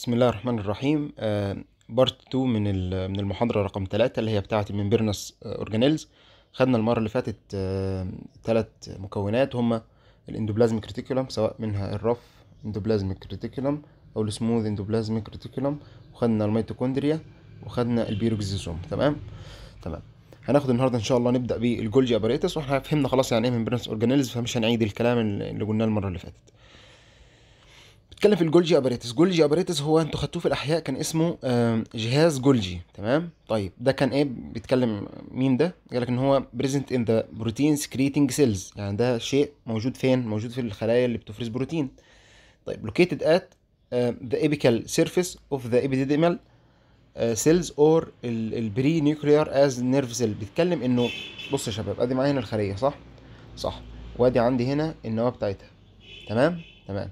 بسم الله الرحمن الرحيم بارت آه، 2 من من المحاضرة رقم 3 اللي هي بتاعت من اورجانيلز خدنا المرة اللي فاتت ثلاث آه، مكونات هما الاندوبلازميك ريتيكولم سواء منها الرف اندوبلازميك ريتيكولم او السموث اندوبلازميك ريتيكولم وخدنا الميتوكوندريا وخدنا البيروكسيزوم تمام تمام هناخد النهارده ان شاء الله نبدا بالجولجي اباريتس واحنا فهمنا خلاص يعني ايه من اورجانيلز فمش هنعيد الكلام اللي قلناه المره اللي فاتت هنتكلم في الجولجي ابريتس جولجي ابريتس هو انتوا خدتوه في الاحياء كان اسمه جهاز جولجي تمام طيب ده كان ايه بيتكلم مين ده قال لك ان هو بريزنت ان ذا بروتين سكريتنج سيلز يعني ده شيء موجود فين موجود في الخلايا اللي بتفرز بروتين طيب لوكيتد ات ذا ابيكال سيرفيس اوف ذا ايبيديديمال سيلز اور البري نيوكليار از نيرف سيل بيتكلم انه بص يا شباب ادي معايا هنا الخليه صح صح وادي عندي هنا النواه بتاعتها تمام تمام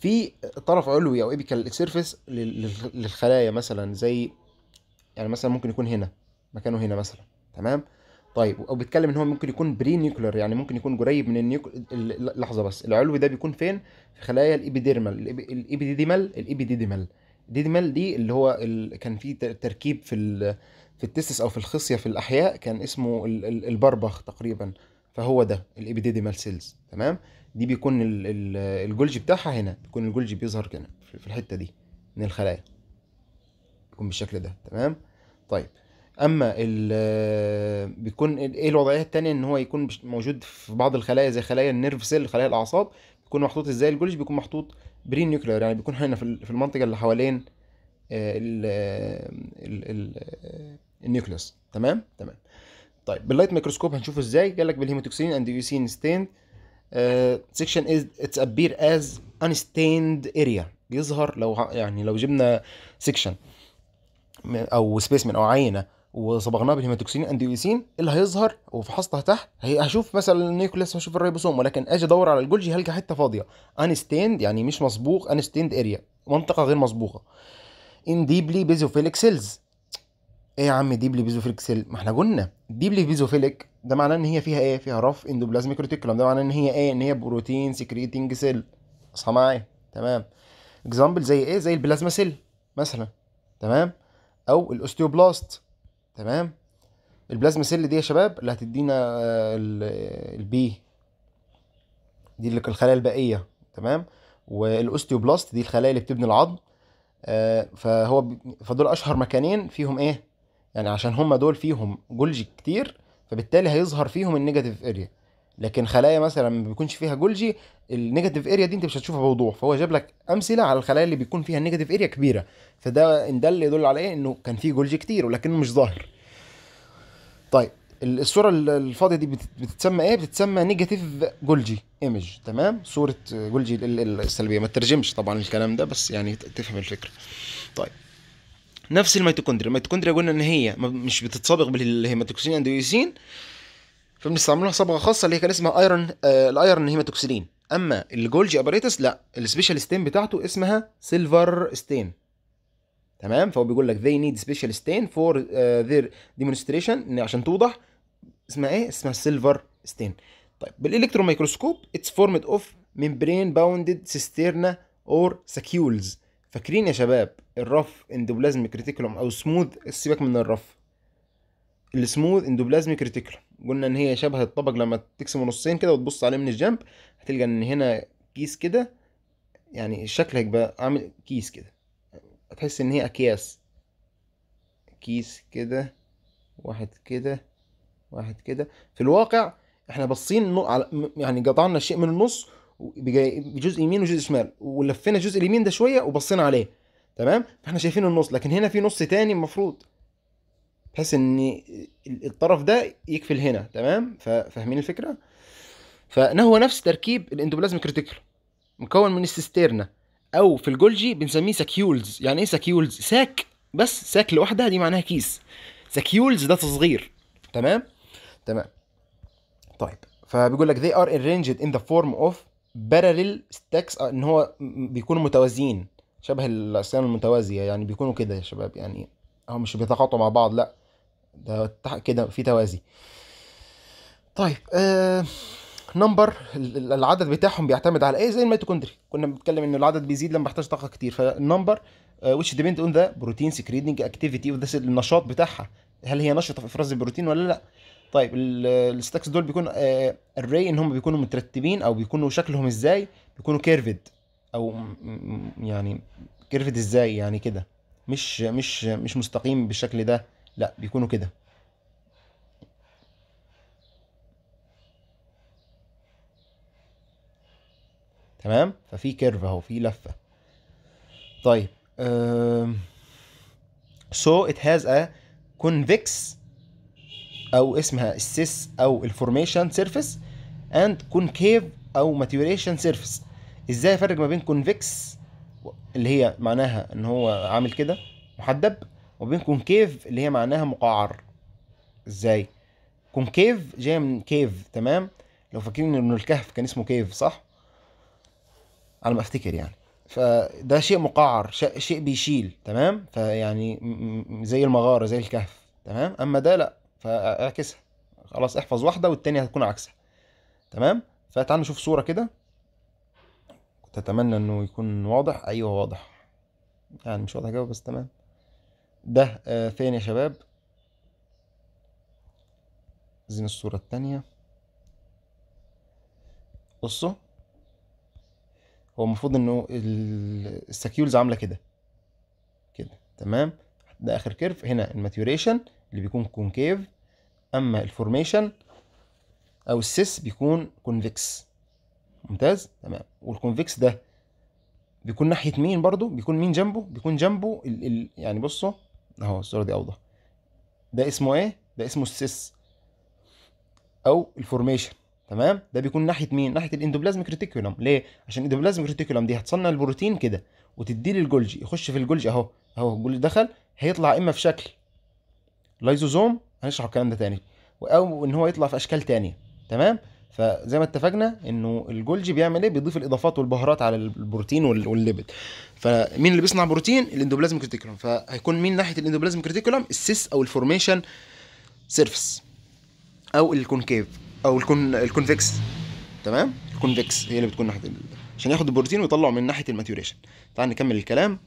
في طرف علوي او ايبيكال سيرفيس للخلايا مثلا زي يعني مثلا ممكن يكون هنا مكانه هنا مثلا تمام طيب او بيتكلم ان هو ممكن يكون بري نيوكلر يعني ممكن يكون قريب من النيوك... لحظه بس العلوي ده بيكون فين في خلايا الابيديرمال الابيديديمال الابيديديمال ديديمال دي اللي هو ال... كان في تركيب في ال... في التستس او في الخصيه في الاحياء كان اسمه ال... البربخ تقريبا فهو ده الابيديديمال سيلز تمام دي بيكون الجولجي بتاعها هنا بيكون الجولجي بيظهر هنا في الحته دي من الخلايا بيكون بالشكل ده تمام طيب اما ال بيكون ايه الوضعيه الثانيه ان هو يكون موجود في بعض الخلايا زي خلايا النيرف سيل خلايا الاعصاب بيكون محطوط ازاي الجولج بيكون محطوط برين نيوكلير يعني بيكون هنا في المنطقه اللي حوالين آه، ال ال النيوكليوس تمام تمام طيب باللايت ميكروسكوب هنشوفه ازاي قال لك بالهيموتوكسين اند يوسين ستيند سيكشن از ابير از انستيند اريا يظهر لو يعني لو جبنا سيكشن او سبيسمن او عينه وصبغناها بالهيماتوكسين انديوسين اللي هيظهر وفحصتها تحت هشوف مثلا النيوكليس هشوف الريبوسوم ولكن اجي ادور على الجولجي هلقى حته فاضيه انستيند يعني مش مصبوغ انستيند اريا منطقه غير مصبوغه ان ديبلي بيزوفيليك سيلز ايه يا عم ديبلي سيل ما احنا قلنا ديبلي بيزوفيلك ده معناه ان هي فيها ايه فيها رف اندوبلازميك ريتيكولم ده معناه ان هي ايه ان هي بروتين سكريتنج سيل اصحى معايا تمام اكزامبل زي ايه زي البلازما سيل مثلا تمام او الاوستيوبلاست تمام البلازما سيل دي يا شباب اللي هتدينا آه، البي دي اللي الخلايا البائيه تمام والاوستيوبلاست دي الخلايا اللي بتبني العظم آه، فهو فدول اشهر مكانين فيهم ايه يعني عشان هم دول فيهم جولجي كتير فبالتالي هيظهر فيهم النيجاتيف اريا لكن خلايا مثلا ما بيكونش فيها جولجي النيجاتيف اريا دي انت مش هتشوفها بوضوح فهو جاب لك امثله على الخلايا اللي بيكون فيها النيجاتيف اريا كبيره فده ان ده اللي يدل على ايه انه كان فيه جولجي كتير ولكنه مش ظاهر طيب الصوره الفاضيه دي بتتسمى ايه بتتسمى نيجاتيف جولجي ايمج تمام صوره جولجي السلبيه ما تترجمش طبعا الكلام ده بس يعني تفهم الفكره طيب نفس الميتوكوندريا الميتوكوندريا قلنا ان هي مش بتتصابغ بالهيماتوكسين فبنستعمل فبنستعملها صبغه خاصه اللي هي كان اسمها ايرون آه الايرون هيماتوكسيلين اما الجولجي اباريتس لا السبيشال ستين بتاعته اسمها سيلفر ستين تمام فهو بيقول لك they need special stain for آه، their demonstration ان عشان توضح اسمها ايه اسمها سيلفر ستين طيب بالالكترون مايكروسكوب اتس فورمد اوف membrane bounded cisterna or sacules فاكرين يا شباب الرف اندوبلازميك ريتيكولوم او سموث سيبك من الرف السموث اندوبلازميك ريتيكولوم قلنا ان هي شبه الطبق لما تقسمه نصين كده وتبص عليه من الجنب هتلقى ان هنا كيس كده يعني الشكل هيبقى عامل كيس كده هتحس ان هي اكياس كيس كده واحد كده واحد كده في الواقع احنا باصين يعني قطعنا شيء من النص بجزء يمين وجزء شمال ولفينا الجزء اليمين ده شويه وبصينا عليه تمام فاحنا شايفين النص لكن هنا في نص تاني المفروض بحيث ان الطرف ده يكفل هنا تمام فاهمين الفكره هو نفس تركيب الاندوبلازميك ريتيكل مكون من السيستيرنا او في الجولجي بنسميه ساكيولز يعني ايه ساكيولز ساك بس ساك لوحدها دي معناها كيس ساكيولز ده تصغير تمام تمام طيب فبيقول لك they are arranged in the form of بارلل آه، ستاكس ان هو بيكونوا متوازيين شبه الاجسام المتوازيه يعني بيكونوا كده يا شباب يعني هو مش بيتقاطعوا مع بعض لا ده كده في توازي طيب آه نمبر العدد بتاعهم بيعتمد على ايه زي الميتوكوندري كنا بنتكلم ان العدد بيزيد لما بحتاج طاقه كتير فالنمبر آه، ويتش depend اون ذا بروتين سكريدنج اكتيفيتي وده النشاط بتاعها هل هي نشطه في افراز البروتين ولا لا طيب الستاكس دول بيكون الري آه، ان هم بيكونوا مترتبين او بيكونوا شكلهم ازاي بيكونوا كيرفد او يعني كيرفد ازاي يعني كده مش مش مش مستقيم بالشكل ده لا بيكونوا كده تمام ففي كيرف اهو في لفه طيب سو so it has a convex او اسمها السيس او الفورميشن سيرفيس اند كونكيف او ماتيوريشن سيرفيس ازاي افرق ما بين كونفكس اللي هي معناها ان هو عامل كده محدب وبين كونكيف اللي هي معناها مقعر ازاي كونكيف جايه من كيف تمام لو فاكرين ان الكهف كان اسمه كيف صح على ما افتكر يعني فده شيء مقعر شيء بيشيل تمام فيعني زي المغاره زي الكهف تمام اما ده لا فاعكسها خلاص احفظ واحده والتانية هتكون عكسها تمام فتعال نشوف صوره كده كنت اتمنى انه يكون واضح ايوه واضح يعني مش واضح قوي بس تمام ده آه، فين يا شباب عايزين الصوره التانية بصوا هو المفروض انه السكيولز عامله كده كده تمام ده اخر كيرف هنا الماتيوريشن اللي بيكون كونكيف اما الفورميشن او السيس بيكون كونفكس ممتاز تمام والكونفكس ده بيكون ناحيه مين برضو بيكون مين جنبه بيكون جنبه ال ال يعني بصوا اهو الصوره دي اوضح ده اسمه ايه ده اسمه السيس او الفورميشن تمام ده بيكون ناحيه مين ناحيه الاندوبلازميك ريتيكولم ليه عشان الاندوبلازميك ريتيكولم دي هتصنع البروتين كده وتديه للجولجي يخش في الجولجي اهو اهو الجولجي دخل هيطلع اما في شكل لايزوزوم هنشرح الكلام ده تاني او ان هو يطلع في اشكال تانية تمام فزي ما اتفقنا انه الجولجي بيعمل ايه بيضيف الاضافات والبهارات على البروتين والليبيد فمين اللي بيصنع بروتين الاندوبلازم كريتيكولم فهيكون مين ناحيه الاندوبلازم كريتيكولم السيس او الفورميشن سيرفس او الكونكيف او الكون الكونفكس تمام الكونفكس هي اللي بتكون ناحيه عشان ياخد البروتين ويطلعه من ناحيه الماتيوريشن تعال نكمل الكلام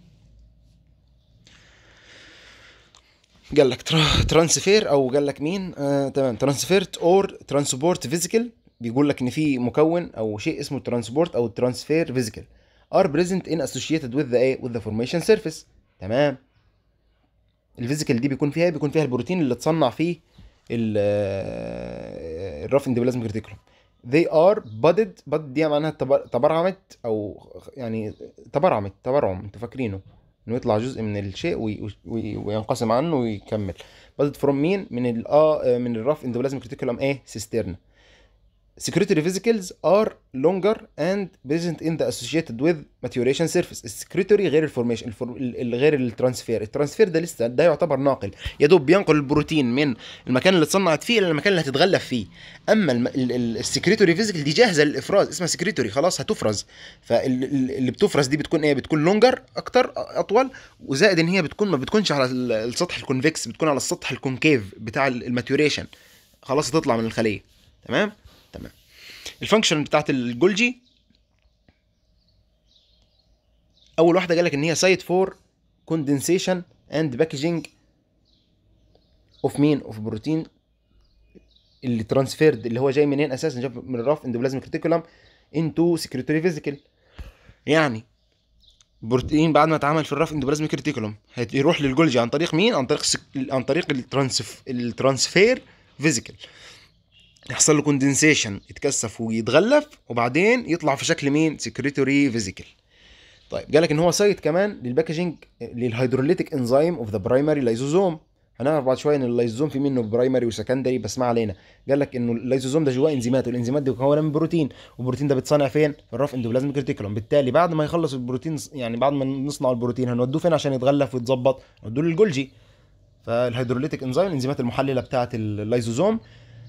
قال لك ترانسفير او قال لك مين آه تمام ترانسفيرت اور ترانسبورت فيزيكال بيقول لك ان في مكون او شيء اسمه ترانسبورت او ترانسفير فيزيكال ار بريزنت ان اسوشيتد وذ ذا ايه وذ ذا فورميشن سيرفيس تمام الفيزيكال دي بيكون فيها إيه؟ بيكون فيها البروتين اللي اتصنع فيه آه، الرف اندوبلازم كريتيكولم they are budded budded دي معناها تبرعمت او يعني تبرعمت تبرعم انتوا فاكرينه انه يطلع جزء من الشيء وينقسم عنه ويكمل بدت فروم مين من ال آه، من الرف اندوبلازم كريتيكولم ايه سيسترنا security vesicles are longer and present in the associated with maturation surface السكريتوري غير الفورميشن الفور... غير الترانسفير الترانسفير ده لسه ده يعتبر ناقل يا دوب بينقل البروتين من المكان اللي اتصنعت فيه الى المكان اللي هتتغلف فيه اما السكريتوري فيزيكال دي جاهزه للافراز اسمها سكريتوري خلاص هتفرز فاللي بتفرز دي بتكون ايه بتكون لونجر اكتر اطول وزائد ان هي بتكون ما بتكونش على السطح الكونفكس بتكون على السطح الكونكيف بتاع الماتيوريشن خلاص هتطلع من الخليه تمام الفانكشن بتاعت الجولجي اول واحده قال لك ان هي سايت فور كوندنسيشن اند باكجينج اوف مين اوف بروتين اللي ترانسفيرد اللي هو جاي منين اساسا جاي من الراف اندوبلازم كريتيكولم انتو سكريتوري فيزيكال يعني بروتين بعد ما اتعمل في الراف اندوبلازميك ريتيكولوم هيروح للجولجي عن طريق مين عن طريق سك... عن طريق الترانسف... الترانسفير فيزيكال يحصل له كوندنسيشن يتكثف ويتغلف وبعدين يطلع في شكل مين سكريتوري فيزيكال طيب قال لك ان هو سايت كمان للباكجينج للهيدروليتيك انزيم اوف ذا برايمري لايزوزوم هنعرف بعد شويه ان اللايزوزوم في منه برايمري وسكندري بس ما علينا قال لك انه اللايزوزوم ده جواه انزيمات والانزيمات دي مكونه من بروتين والبروتين ده بيتصنع فين في الرف اندوبلازم كريتيكولوم بالتالي بعد ما يخلص البروتين يعني بعد ما نصنع البروتين هنودوه فين عشان يتغلف ويتظبط نودوه للجولجي فالهيدروليتيك انزيم الانزيمات المحلله بتاعه اللايزوزوم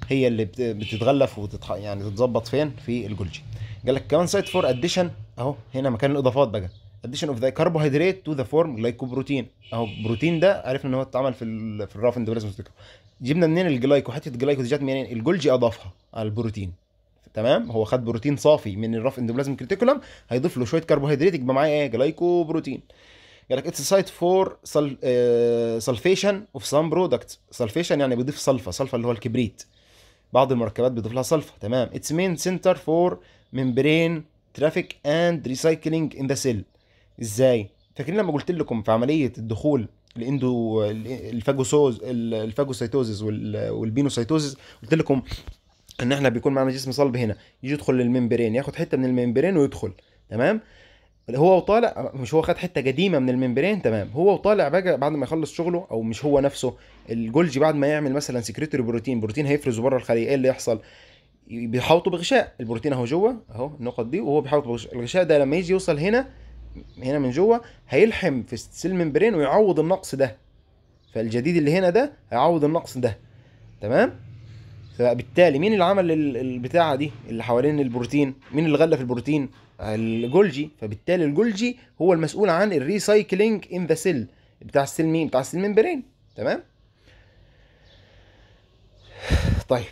هي اللي بتتغلف وتتح... يعني تتظبط فين في الجولجي قال لك كمان سايت فور اديشن اهو هنا مكان الاضافات بقى اديشن اوف ذا كربوهيدرات تو ذا فورم جلايكوبروتين اهو البروتين ده عرفنا ان هو اتعمل في ال... في الراف اندوبلازم جبنا منين الجلايكو حته الجلايكو دي جت منين الجولجي اضافها على البروتين تمام هو خد بروتين صافي من الراف اندوبلازم كريتيكولم هيضيف له شويه كربوهيدرات يبقى معايا ايه جلايكو بروتين قال لك اتس سايت فور سلفيشن اوف سام برودكت سلفيشن يعني بيضيف صلفه صلفه اللي هو الكبريت بعض المركبات بتضيف لها صلفة تمام its main center for membrane traffic and recycling in the cell ازاي فاكرين لما قلت لكم في عملية الدخول الاندو الفاجوسوز الفاجوسيتوزيس والبينوسيتوزيس قلت لكم ان احنا بيكون معانا جسم صلب هنا يجي يدخل للممبرين ياخد حته من الممبرين ويدخل تمام هو وطالع مش هو خد حته قديمه من الممبرين تمام هو وطالع بقى بعد ما يخلص شغله او مش هو نفسه الجولجي بعد ما يعمل مثلا سكريتوري بروتين بروتين هيفرزه بره الخليه ايه اللي يحصل بيحوطه بغشاء البروتين اهو جوه اهو النقط دي وهو بيحوطه بغشاء الغشاء ده لما يجي يوصل هنا هنا من جوه هيلحم في السيل ممبرين ويعوض النقص ده فالجديد اللي هنا ده هيعوض النقص ده تمام فبالتالي مين اللي عمل البتاعه دي اللي حوالين البروتين مين اللي غلف البروتين الجولجي فبالتالي الجولجي هو المسؤول عن الريسايكلينج ان ذا سيل بتاع السيل مين بتاع السيل ميمبرين تمام طيب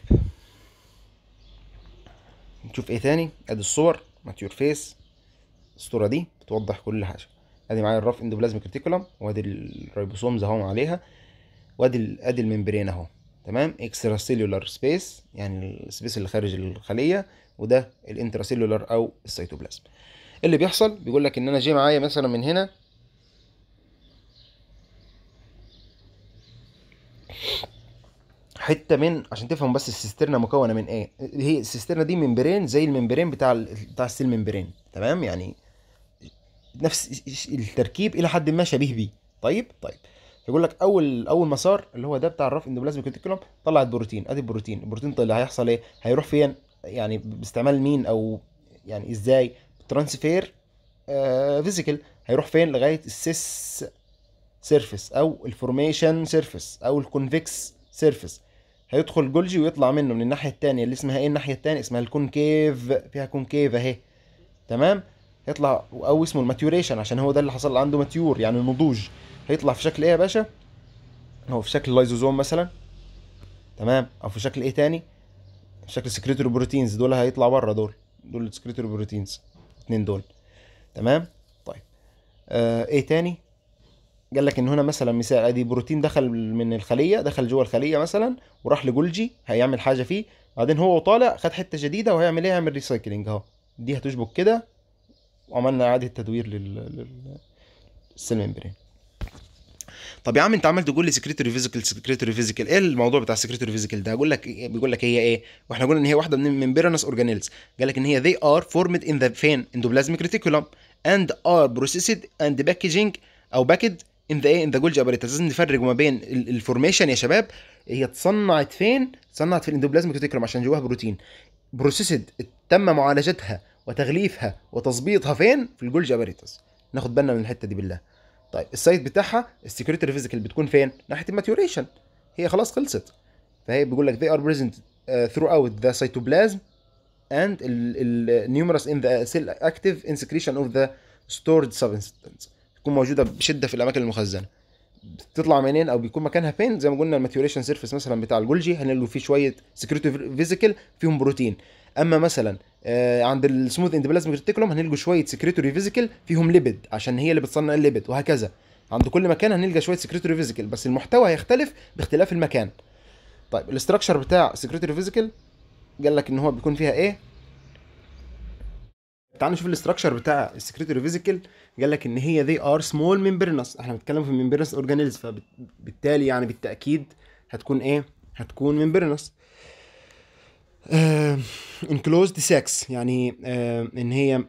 نشوف ايه تاني ادي الصور ماتيور فيس الصوره دي بتوضح كل حاجه ادي معايا الرف اندوبلازميك ريتيكولم وادي الريبوسومز اهو عليها وادي ادي الممبرين اهو تمام اكسترا سيلولار سبيس يعني السبيس اللي خارج الخليه وده الانترا سيلولار او السيتوبلازم اللي بيحصل بيقول لك ان انا جاي معايا مثلا من هنا حته من عشان تفهم بس السيسترنا مكونه من ايه هي السيسترنا دي ممبرين زي الممبرين بتاع ال... بتاع السيل ممبرين تمام يعني نفس التركيب الى حد ما شبيه بيه طيب طيب يقول لك اول اول مسار اللي هو ده بتاع الرف اندوبلازميك ريتيكولوم طلع البروتين ادي البروتين البروتين طلع هيحصل ايه هيروح فين يعني باستعمال مين او يعني ازاي ترانسفير آه فيزيكال هيروح فين لغايه السيس سيرفيس او الفورميشن سيرفيس او الكونفكس سيرفيس هيدخل جولجي ويطلع منه من الناحيه الثانيه اللي اسمها ايه الناحيه الثانيه اسمها الكونكيف فيها كونكيف اهي تمام هيطلع او اسمه الماتيوريشن عشان هو ده اللي حصل عنده ماتيور يعني نضوج هيطلع في شكل ايه يا باشا هو في شكل لايزوزوم مثلا تمام او في شكل ايه تاني في شكل سكريتوري بروتينز دول هيطلع بره دول دول سكريتوري بروتينز اتنين دول تمام طيب آه ايه تاني قال لك ان هنا مثلا مثال ادي بروتين دخل من الخليه دخل جوه الخليه مثلا وراح لجولجي هيعمل حاجه فيه بعدين هو طالع خد حته جديده وهيعمل ايه هيعمل ريسايكلينج اهو دي هتشبك كده وعملنا اعاده تدوير لل للسيل ميمبرين طب يا عم انت عملت لي سكريتوري فيزيكال سكريتوري فيزيكال ايه الموضوع بتاع السكريتوري فيزيكال ده اقول لك إيه- بيقول لك هي ايه واحنا قلنا ان هي واحده من ممبرانس اورجانيلز قال لك ان هي they are formed in the فين اندوبلازميك ريتيكولوم and are processed and packaging او باكد ان ذا ايه ان ذا جولج ابريتس لازم نفرق ما بين الفورميشن يا شباب هي اتصنعت فين؟ اتصنعت في الاندوبلازميك ريتيكولم عشان جواها بروتين بروسيسد تم معالجتها وتغليفها وتظبيطها فين في الجولج اباريتس ناخد بالنا من الحته دي بالله طيب السايت بتاعها السكيورتي فيزيكال بتكون فين ناحيه الماتيوريشن هي خلاص خلصت فهي بيقول لك they are present uh, throughout the cytoplasm and numerous in the cell active in secretion of the stored substance تكون موجوده بشده في الاماكن المخزنه بتطلع منين او بيكون مكانها فين زي ما قلنا الماتيوريشن سيرفيس مثلا بتاع الجولجي هنلاقي فيه شويه سكيورتي فيزيكال فيهم بروتين اما مثلا آه، عند السموث اندوبلازميك ريتيكولوم هنلقى شويه سكريتوري فيزيكال فيهم ليبيد عشان هي اللي بتصنع الليبيد وهكذا عند كل مكان هنلقى شويه سكريتوري فيزيكال بس المحتوى هيختلف باختلاف المكان طيب الاستراكشر بتاع سكريتوري فيزيكال قال لك ان هو بيكون فيها ايه تعال نشوف الاستراكشر بتاع السكريتوري فيزيكال قال لك ان هي ذي ار سمول ميمبرنس احنا بنتكلم في ميمبرنس اورجانيلز فبالتالي يعني بالتاكيد هتكون ايه هتكون ممبرنس انكلوزد آه، ساكس يعني آه، ان هي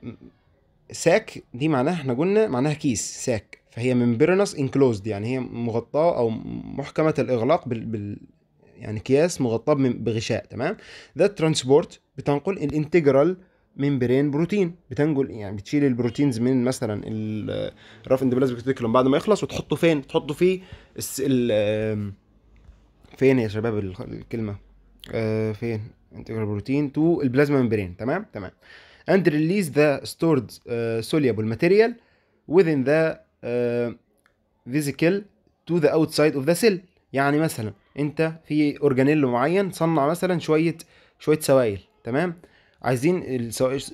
ساك دي معناها احنا قلنا معناها كيس ساك فهي ممبرنس انكلوزد يعني هي مغطاه او محكمه الاغلاق بال, بال يعني كياس مغطاه بغشاء تمام ذا ترانسبورت بتنقل الانتجرال ممبرين بروتين بتنقل يعني بتشيل البروتينز من مثلا الراف اند بلازميك ريتيكولوم بعد ما يخلص وتحطه فين تحطه في فين يا شباب الكلمه آه، فين انتجرال بروتين تو البلازما ممبرين تمام تمام and release the stored سوليبل uh, soluble material within the uh, vesicle to the outside of the cell يعني مثلا انت في اورجانيل معين صنع مثلا شويه شويه سوائل تمام عايزين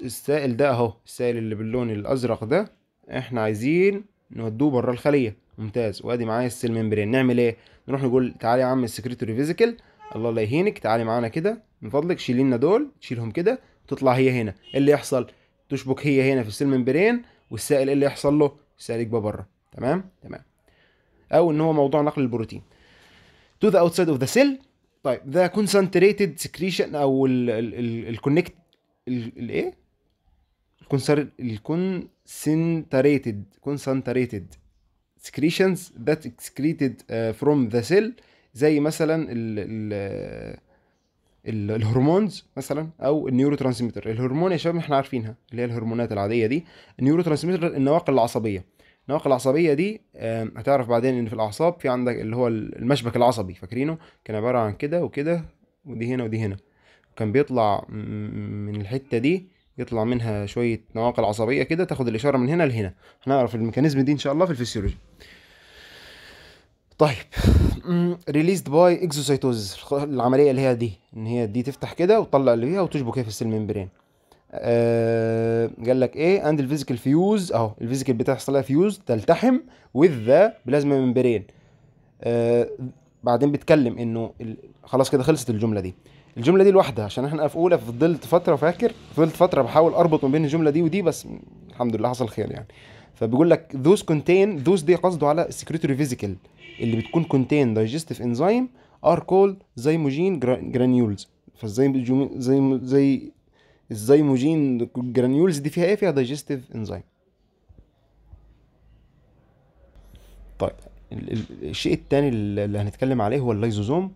السائل ده اهو السائل اللي باللون الازرق ده احنا عايزين نودوه بره الخليه ممتاز وادي معايا السيل ممبرين نعمل ايه نروح نقول تعالى يا عم السكريتوري فيزيكال الله لا يهينك تعالى معانا كده من فضلك شيل لنا دول تشيلهم كده تطلع هي هنا ايه اللي يحصل تشبك هي هنا في السلمبرين والسائل ايه اللي يحصل له السائل يكبر بره تمام تمام او ان هو موضوع نقل البروتين to the outside of the cell طيب ذا concentrated secretion او الكونكت الايه الكونسنتريتد concentrated secretions that excreted فروم uh, from the cell زي مثلا ال ال الهرمونز مثلا او النيورو ترانسميتر الهرمون يا شباب احنا عارفينها اللي هي الهرمونات العاديه دي النيورو ترانسميتر النواقل العصبيه النواقل العصبيه دي هتعرف بعدين ان في الاعصاب في عندك اللي هو المشبك العصبي فاكرينه كان عباره عن كده وكده ودي هنا ودي هنا وكان بيطلع من الحته دي يطلع منها شويه نواقل عصبيه كده تاخد الاشاره من هنا لهنا هنعرف الميكانيزم دي ان شاء الله في الفسيولوجي طيب ريليزد باي اكزوسيتوز العمليه اللي هي دي ان هي دي تفتح كده وتطلع اللي فيها وتشبك في السيل ممبرين آه قال لك ايه اند الفيزيكال فيوز اهو الفيزيكال بتحصل لها فيوز تلتحم وذ ذا بلازما ممبرين آه بعدين بيتكلم انه خلاص كده خلصت الجمله دي الجمله دي لوحدها عشان احنا في اولى فضلت فتره فاكر فضلت فتره بحاول اربط ما بين الجمله دي ودي بس الحمد لله حصل خير يعني فبيقول لك ذوز كونتين ذوز دي قصده على السكريتوري فيزيكال اللي بتكون contain digestive enzyme are called zymogen granules فازاي زي زي الزيموجين جرانيولز دي فيها ايه فيها دايجستيف انزايم طيب الشيء الثاني اللي هنتكلم عليه هو اللايزوزوم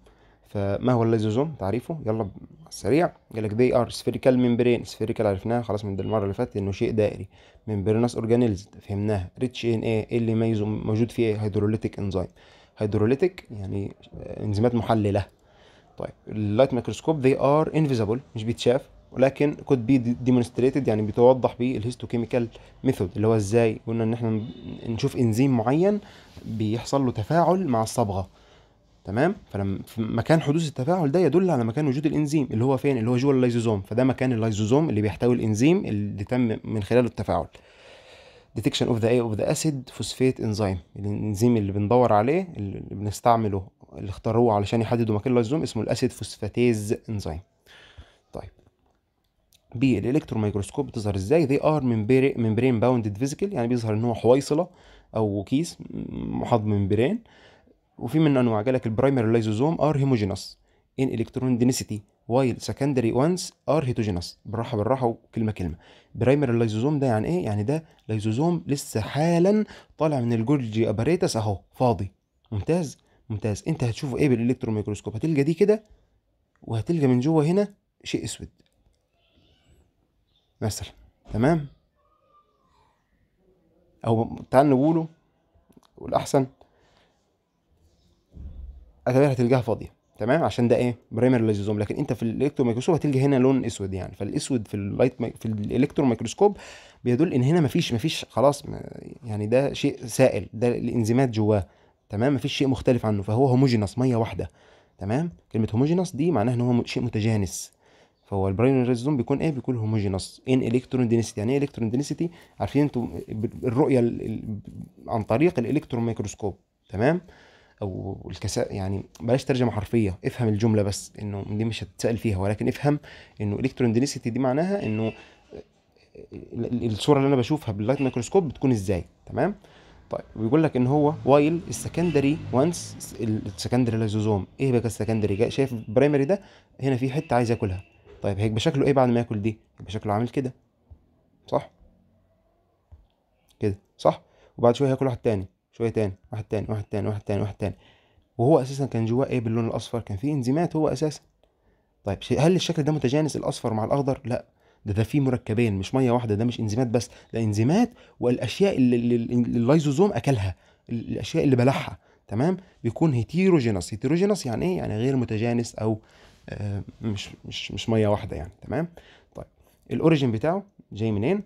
فما هو اللايزوزوم تعريفه يلا السريع قال لك they are spherical membrane spherical عرفناها خلاص من المره اللي فاتت انه شيء دائري membranous organelles فهمناها rich in ايه اللي يميزه موجود فيه ايه هيدروليتيك انزيم هيدروليتيك يعني انزيمات محلله طيب اللايت ميكروسكوب they are invisible مش بيتشاف ولكن could be demonstrated يعني بتوضح بيه الهيستوكيميكال ميثود اللي هو ازاي قلنا ان احنا نشوف انزيم معين بيحصل له تفاعل مع الصبغه تمام فلما مكان حدوث التفاعل ده يدل على مكان وجود الانزيم اللي هو فين اللي هو جوه اللايزوزوم فده مكان اللايزوزوم اللي بيحتوي الانزيم اللي تم من خلاله التفاعل ديتكشن اوف ذا اي اوف ذا اسيد فوسفيت انزيم الانزيم اللي بندور عليه اللي بنستعمله اللي اختاروه علشان يحددوا مكان اللايزوزوم اسمه الاسيد فوسفاتيز انزيم طيب بي الالكترون مايكروسكوب بتظهر ازاي they are membrane bounded vesicle يعني بيظهر ان هو حويصله او كيس محاط برين وفي منه انواع جالك البرايمري لايزوزوم ار هيموجينس ان الكترون دينسيتي وايل سكندري وانس ار هيتوجينس بالراحه بالراحه وكلمه كلمه برايمري لايزوزوم ده يعني ايه يعني ده لايزوزوم لسه حالا طالع من الجولجي اباريتس اهو فاضي ممتاز ممتاز انت هتشوفه ايه بالالكترون ميكروسكوب هتلقى دي كده وهتلقى من جوه هنا شيء اسود مثلا تمام او تعال نقوله والاحسن غالبا هتلقاها فاضيه تمام عشان ده ايه برايمر لايزوزوم لكن انت في الالكترو ميكروسكوب هتلقى هنا لون اسود يعني فالاسود في اللايت ميك... في الالكترو ميكروسكوب بيدل ان هنا مفيش مفيش خلاص يعني ده شيء سائل ده الانزيمات جواه تمام مفيش شيء مختلف عنه فهو هوموجينس ميه واحده تمام كلمه هوموجينس دي معناها ان هو شيء متجانس فهو البرايمري لايزوزوم بيكون ايه بيكون هوموجينس ان الكترون دينسيتي يعني ايه الكترون دينسيتي عارفين انتم الرؤيه عن طريق الالكترون ميكروسكوب تمام او الكساء يعني بلاش ترجمه حرفيه افهم الجمله بس انه دي مش هتتسال فيها ولكن افهم انه الكترودينيسيتي دي معناها انه الصوره اللي انا بشوفها باللايت مايكروسكوب بتكون ازاي تمام طيب ويقول لك ان هو وايل السكندري وانس السكندري لايزوزوم ايه بقى السكندري شايف البرايمري ده هنا في حته عايز ياكلها طيب هيبقى شكله ايه بعد ما ياكل دي هيبقى شكله عامل كده صح كده صح وبعد شويه هياكل واحد تاني شويه تاني واحد تاني واحد تاني واحد تاني واحد تاني وهو اساسا كان جواه ايه باللون الاصفر كان فيه انزيمات هو اساسا طيب هل الشكل ده متجانس الاصفر مع الاخضر لا ده ده فيه مركبين مش ميه واحده ده مش انزيمات بس ده انزيمات والاشياء اللي, اللي اللايزوزوم اكلها الاشياء اللي بلعها تمام بيكون هيتيروجينس هيتيروجينس يعني ايه يعني غير متجانس او آه، مش مش مش ميه واحده يعني تمام طيب الاوريجين بتاعه جاي منين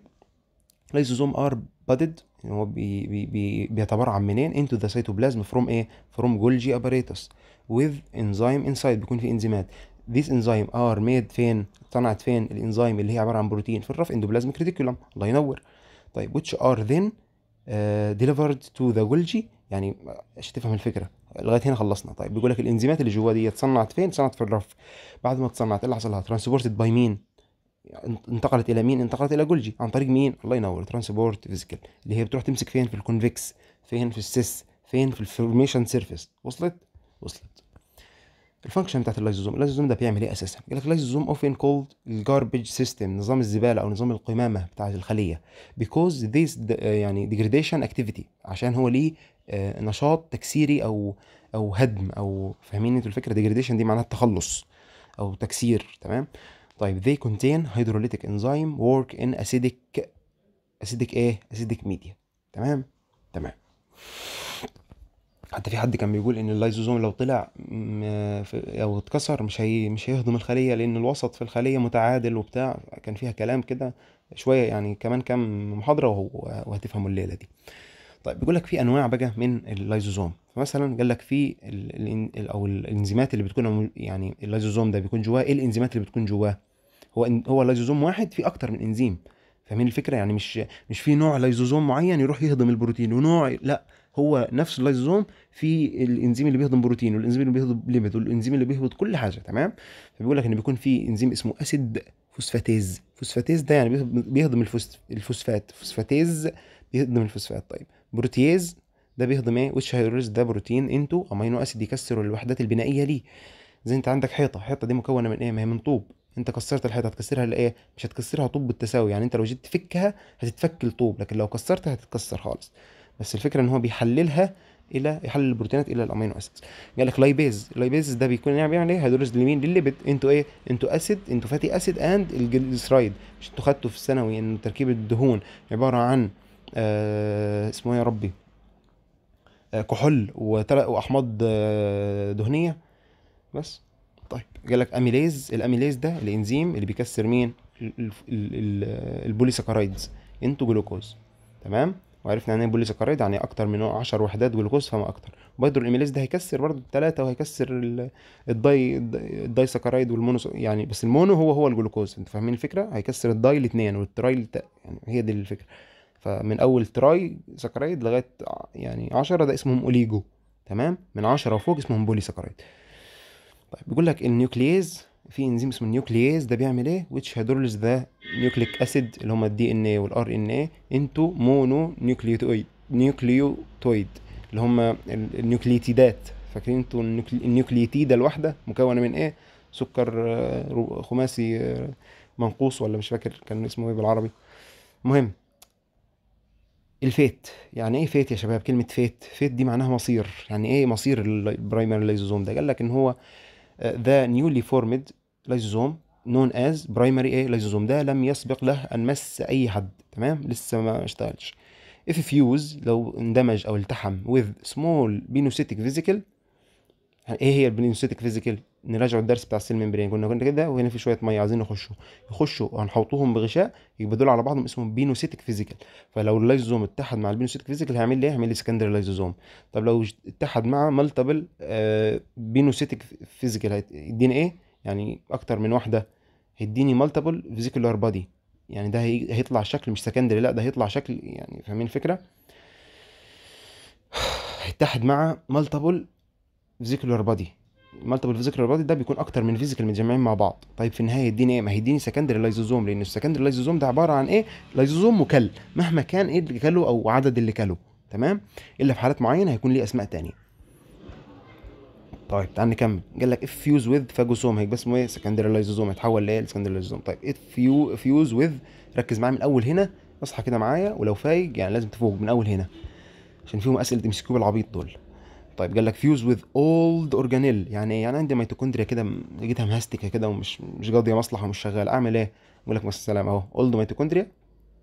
لايزوزوم ار بادد ان يعني هو بي بي بي بيتبرعن منين انتو ذا سيتوبلازم فروم ايه فروم جولجي اباريتوس with انزيم انسايد بيكون في انزيمات ذيس انزيم ار ميد فين اتصنعت فين الانزيم اللي هي عباره عن بروتين في الرف اندوبلازميك ريتيكولم الله ينور طيب which are then uh, delivered to the Golgi يعني عشان تفهم الفكره لغايه هنا خلصنا طيب بيقول لك الانزيمات اللي جوا دي اتصنعت فين اتصنعت في الرف بعد ما اتصنعت ايه اللي حصل لها ترانسبورتد باي مين انتقلت الى مين انتقلت الى جولجي عن طريق مين الله ينور ترانسبورت فيزيكال اللي هي بتروح تمسك فين في الكونفكس فين في السيس فين في الفورميشن سيرفيس وصلت وصلت الفانكشن بتاعت اللايزوزوم اللايزوزوم ده بيعمل ايه اساسا قال لك اللايزوزوم اوفن كولد الجاربج سيستم نظام الزباله او نظام القمامه بتاع الخليه بيكوز ذيس يعني ديجريديشن اكتيفيتي عشان هو ليه آه، نشاط تكسيري او او هدم او فاهمين انتوا الفكره ديجريديشن دي معناها التخلص او تكسير تمام طيب they contain hydrolytic enzyme work in acidic acidic ايه acidic media تمام تمام حتى في حد كان بيقول ان اللايزوزوم لو طلع او اتكسر مش هي مش هيهضم الخليه لان الوسط في الخليه متعادل وبتاع كان فيها كلام كده شويه يعني كمان كام محاضره وهتفهموا الليله دي طيب بيقول لك في انواع بقى من اللايزوزوم فمثلا قال لك في او الانزيمات اللي بتكون يعني اللايزوزوم ده بيكون جواه ايه الانزيمات اللي بتكون جواه هو هو لايزوزوم واحد فيه اكتر من انزيم فاهمين الفكره يعني مش مش في نوع لايزوزوم معين يروح يهضم البروتين ونوع لا هو نفس اللايزوزوم في الانزيم اللي بيهضم بروتين والانزيم اللي بيهضم ليبيد والانزيم اللي بيهبط كل حاجه تمام فبيقول لك ان بيكون في انزيم اسمه اسيد فوسفاتيز فوسفاتيز ده يعني بيهضم الفوسفات فوسفاتيز بيهضم الفوسفات طيب بروتياز ده بيهضم ايه وش هيدروليز ده بروتين انتو امينو اسيد يكسروا الوحدات البنائيه ليه زي انت عندك حيطه الحيطه دي مكونه من ايه ما هي من طوب انت كسرت الحيطه هتكسرها لايه مش هتكسرها طوب بالتساوي يعني انت لو جيت تفكها هتتفك الطوب لكن لو كسرتها هتتكسر خالص بس الفكره ان هو بيحللها الى يحلل البروتينات الى الامينو اسيدز قال يعني لك لايبيز لايبيز ده بيكون يعني بيعمل ايه هيدروليز لمين للليبيد انتوا ايه انتوا اسيد انتوا فاتي اسيد اند الجليسرايد مش انتوا خدتوا في الثانوي ان تركيب الدهون عباره عن آه اسمه إيه يا ربي آه كحول واحماض آه دهنيه بس طيب قال لك اميليز الاميليز ده الانزيم اللي بيكسر مين البوليساكرايدز انتو جلوكوز تمام وعرفنا يعني ايه يعني اكتر من 10 وحدات جلوكوز فما اكتر برضه الاميليز ده هيكسر برضه الثلاثه وهيكسر الداي الدايساكرايد والمونو يعني بس المونو هو هو الجلوكوز انت فاهمين الفكره هيكسر الداي الاثنين والتراي يعني هي دي الفكره فمن اول تراي ساكرايد لغايه يعني 10 ده اسمهم اوليجو تمام من 10 وفوق اسمهم بوليساكرايد طيب بيقول لك النيوكليز في انزيم اسمه النيوكليز ده بيعمل ايه ويتش هيدرولز ذا نيوكليك اسيد اللي هم الدي ان اي والار ان اي انتو مونو نيوكليوتويد نيوكليوتويد اللي هم النيوكليتيدات فاكرين انتوا النيوكليتيده الواحده مكونه من ايه سكر آه، خماسي آه، منقوص ولا مش فاكر كان اسمه ايه بالعربي المهم الفيت يعني ايه فيت يا شباب كلمه فيت فيت دي معناها مصير يعني ايه مصير البرايمري لايزوزوم ده قال لك ان هو ذا نيولي فورمد لايزوزوم نون از برايمري ايه لايزوزوم ده لم يسبق له ان مس اي حد تمام لسه ما اشتغلش اف فيوز لو اندمج او التحم with سمول pinocytic فيزيكال يعني ايه هي البنيوسيتك فيزيكال نراجعوا الدرس بتاع السيل ميمبرين كنا كنا كده وهنا في شويه ميه عايزين يخشوا يخشوا وهنحوطوهم بغشاء يبقى دول على بعضهم اسمهم بينوسيتك فيزيكال فلو اللايزوزوم اتحد مع البينوسيتك فيزيكال هيعمل لي ايه هيعمل لي سكندري لايزوزوم طب لو اتحد مع مالتيبل آه، بينوسيتك فيزيكال هيديني ايه يعني اكتر من واحده هيديني مالتيبل فيزيكولار بادي يعني ده هيطلع شكل مش سكندري لا ده هيطلع شكل يعني فاهمين الفكره هيتحد مع مالتيبل فيزيكولار بادي المالتيبل فيزيكولار بادي ده بيكون اكتر من فيزيكال متجمعين مع بعض طيب في النهايه يديني ايه ما هيديني سكندري لايزوزوم لان السكندري لايزوزوم ده عباره عن ايه لايزوزوم مكل مهما كان ايه اللي كله او عدد اللي كله تمام الا في حالات معينه هيكون ليه اسماء تانية طيب تعال نكمل قال لك اف فيوز وذ فاجوسوم هيك بس اسمه ايه سكندري لايزوزوم هيتحول لايه سكندري لايزوزوم طيب اف فيو فيوز وذ ركز معايا من الاول هنا اصحى كده معايا ولو فايق يعني لازم تفوق من اول هنا عشان فيهم اسئله امسكوه بالعبيط دول طيب قال لك فيوز وذ اولد اورجانيل يعني ايه يعني عندي ميتوكوندريا كده لقيتها مهستكه كده ومش مش قاضيه مصلحه ومش شغال اعمل ايه يقول لك مثلا السلامه اهو اولد ميتوكوندريا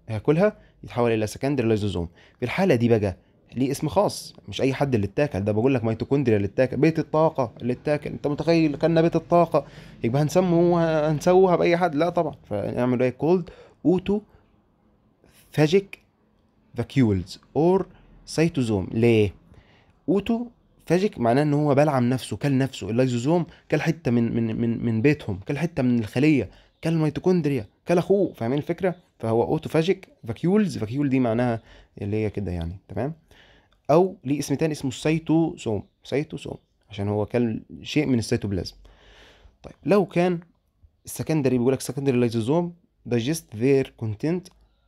هاكلها يتحول الى سكندري لايزوزوم في الحاله دي بقى ليه اسم خاص مش اي حد اللي اتاكل ده بقول لك ميتوكوندريا اللي اتاكل بيت الطاقه اللي اتاكل انت متخيل كان بيت الطاقه يبقى هنسموه هنسوها باي حد لا طبعا فنعمل ايه كولد اوتو فاجيك فاكيولز اور سيتوزوم ليه اوتو فاجك معناه ان هو بلعم نفسه كل نفسه اللايزوزوم كل حته من من من من بيتهم كل حته من الخليه كل الميتوكوندريا كل اخوه فاهمين الفكره فهو اوتوفاجيك فاكيولز فاكيول دي معناها اللي هي كده يعني تمام او ليه اسم تاني اسمه السيتوسوم سيتوسوم عشان هو كل شيء من السيتوبلازم طيب لو كان السكندري بيقول لك سكندري لايزوزوم digest their content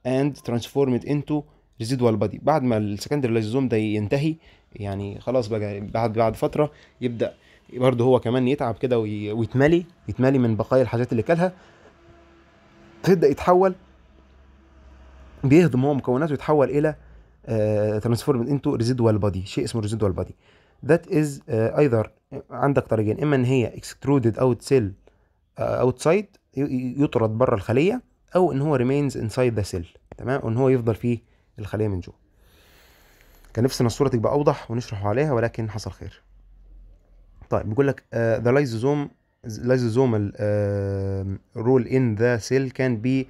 and transform it into residual body بعد ما السكندري لايزوزوم ده ينتهي يعني خلاص بقى بعد بعد فتره يبدا برضه هو كمان يتعب كده ويتملي يتملي من بقايا الحاجات اللي كلها تبدا يتحول بيهضم هو مكوناته يتحول الى ترانسفورم انتو ريزيدوال بادي شيء اسمه ريزيدوال بادي ذات از ايذر عندك طريقين اما ان هي اكسترودد اوت سيل اوت سايد يطرد بره الخليه او ان هو ريمينز انسايد ذا سيل تمام وان هو يفضل فيه الخليه من جوه كان نفسنا الصوره تبقى اوضح ونشرح عليها ولكن حصل خير طيب بيقول لك ذا لايزوزوم لايزوزوم رول ان ذا سيل كان بي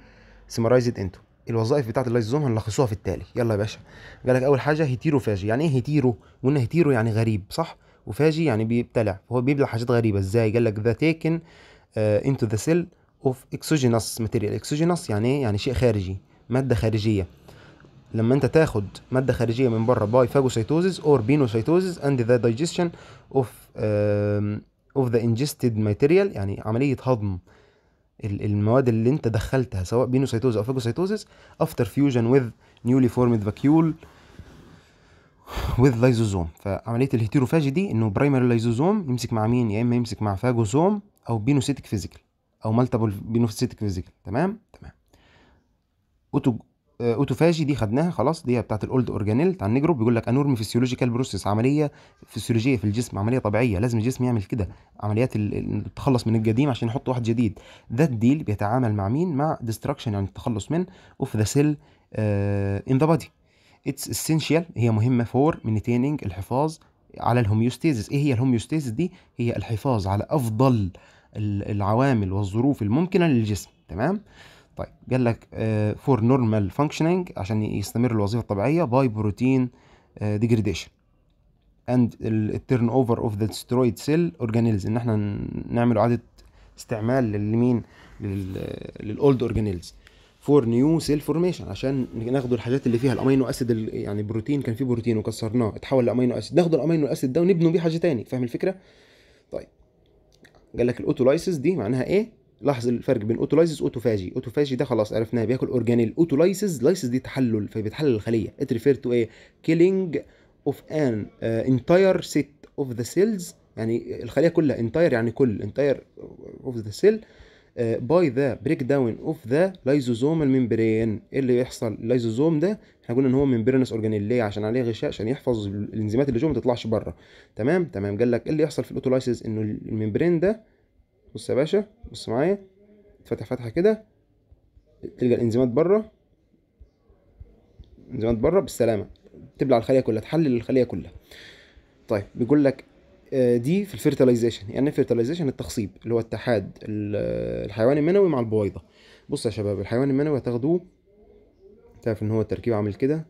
be انتو الوظائف بتاعه اللايزوزوم هنلخصوها في التالي يلا يا باشا قال لك اول حاجه هيتيروفاجي يعني ايه هيتيرو وان هيتيرو يعني غريب صح وفاجي يعني بيبتلع فهو بيبلع حاجات غريبه ازاي قال لك ذا تيكن انتو ذا سيل اوف اكسوجينس ماتيريال اكسوجينس يعني ايه يعني شيء خارجي ماده خارجيه لما انت تاخد ماده خارجيه من بره باي فاجوسيتوزيس اور بينوسيتوزيس اند ذا دايجستشن اوف اوف ذا انجستد ماتيريال يعني عمليه هضم المواد اللي انت دخلتها سواء بينوسيتوز او فاجوسيتوزيس افتر فيوجن وذ نيولي فورمد فاكيول وذ لايزوزوم فعمليه الهيتيروفاجي دي انه برايمري لايزوزوم يمسك مع مين يا اما يمسك مع فاجوزوم او بينوسيتك فيزيكال او مالتيبل بينوسيتك فيزيكال تمام تمام آه، اوتوفاجي دي خدناها خلاص دي بتاعت الاولد اورجانيل بتاع النجرو بيقول لك انورمي فيسيولوجيكال بروسيس عمليه فيسيولوجيه في الجسم عمليه طبيعيه لازم الجسم يعمل كده عمليات التخلص من القديم عشان يحط واحد جديد ذات الديل بيتعامل مع مين مع ديستراكشن يعني التخلص من اوف ذا سيل ان ذا بادي اتس اسينشال هي مهمه فور مينتيننج الحفاظ على الهوميوستيزيس ايه هي الهوميوستيزيس دي هي الحفاظ على افضل العوامل والظروف الممكنه للجسم تمام طيب قال لك فور نورمال فانكشننج عشان يستمر الوظيفه الطبيعيه باي بروتين ديجريديشن اند التيرن اوفر اوف ذا ديسترويد سيل اورجانيلز ان احنا نعمل اعاده استعمال للمين للاولد اورجانيلز فور نيو سيل فورميشن عشان ناخدوا الحاجات اللي فيها الامينو اسيد يعني بروتين كان فيه بروتين وكسرناه اتحول لامينو اسيد ناخدوا الامينو اسيد ده ونبنوا بيه حاجه تاني فاهم الفكره طيب قال لك الاوتولايسيس دي معناها ايه لاحظ الفرق بين اوتولايسز اوتوفاجي اوتوفاجي ده خلاص عرفناه بياكل اورجانيل اوتولايسز لايسز دي تحلل فبيتحلل الخليه ات ريفير تو ايه كيلينج اوف ان انتاير سيت اوف ذا سيلز يعني الخليه كلها انتاير يعني كل انتاير اوف ذا سيل باي ذا بريك داون اوف ذا لايزوزومال ممبرين ايه اللي بيحصل اللايزوزوم ده احنا قلنا ان هو ممبرينس اورجانيل ليه عشان عليه غشاء عشان يحفظ الانزيمات اللي جوه ما تطلعش بره تمام تمام قال لك ايه اللي يحصل في الاوتولايسيس انه الممبرين ده بص يا باشا بص معايا اتفتح فتحه كده تلقى الانزيمات بره انزيمات بره بالسلامه تبلع الخليه كلها تحلل الخليه كلها طيب بيقول لك آه، دي في الفيرتلايزيشن يعني الفيرتلايزيشن إيه التخصيب اللي هو اتحاد الحيوان المنوي مع البويضه بص يا شباب الحيوان المنوي هتاخدوه تعرف ان هو التركيب عامل كده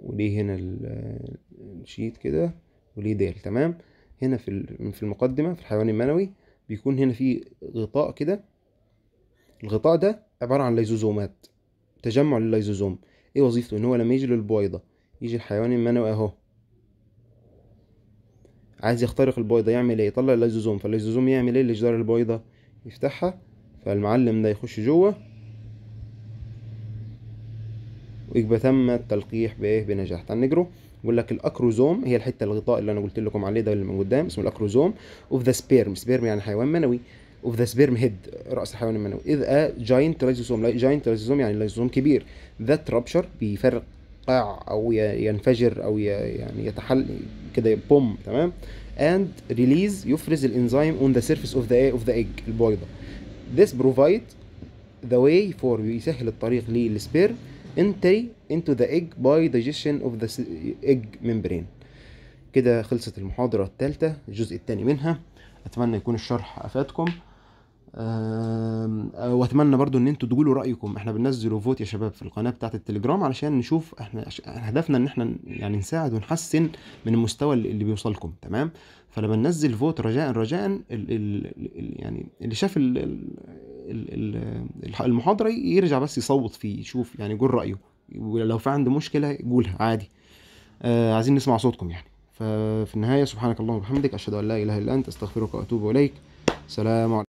وليه هنا الشيت كده وليه ديل تمام هنا في في المقدمه في الحيوان المنوي بيكون هنا في غطاء كده الغطاء ده عبارة عن ليزوزومات تجمع الليزوزوم ايه وظيفته ان هو لما يجي للبويضة يجي الحيوان المنوي اهو عايز يخترق البويضة يعمل ايه يطلع الليزوزوم فالليزوزوم يعمل ايه لجدار البويضة يفتحها فالمعلم ده يخش جوه ويبقى تم التلقيح بايه بنجاح تنجروا بيقول لك الاكروزوم هي الحته الغطاء اللي انا قلت لكم عليه ده اللي من قدام اسمه الاكروزوم اوف ذا سبيرم سبيرم يعني حيوان منوي اوف ذا سبيرم هيد راس الحيوان المنوي اذ ا جاينت لايزوزوم جاينت لايزوزوم يعني لايزوزوم كبير ذات رابشر بيفرقع او ينفجر او يعني يتحل كده بوم تمام اند ريليز يفرز الانزيم اون ذا سيرفيس اوف ذا اوف ذا ايج البويضه this provide the way for يسهل الطريق للسبيرم انتري into the egg by digestion of the egg membrane كده خلصت المحاضرة الثالثة الجزء الثاني منها أتمنى يكون الشرح أفادكم آه، واتمنى برضو ان انتوا تقولوا رايكم احنا بننزلوا فوت يا شباب في القناه بتاعه التليجرام علشان نشوف احنا هدفنا ان احنا يعني نساعد ونحسن من المستوى اللي بيوصلكم تمام فلما ننزل فوت رجاء رجاء يعني اللي شاف الـ الـ الـ المحاضره يرجع بس يصوت فيه يشوف يعني يقول رايه ولو في عنده مشكله قولها عادي آه عايزين نسمع صوتكم يعني ففي النهايه سبحانك اللهم وبحمدك اشهد ان لا اله الا انت استغفرك واتوب اليك سلام عليكم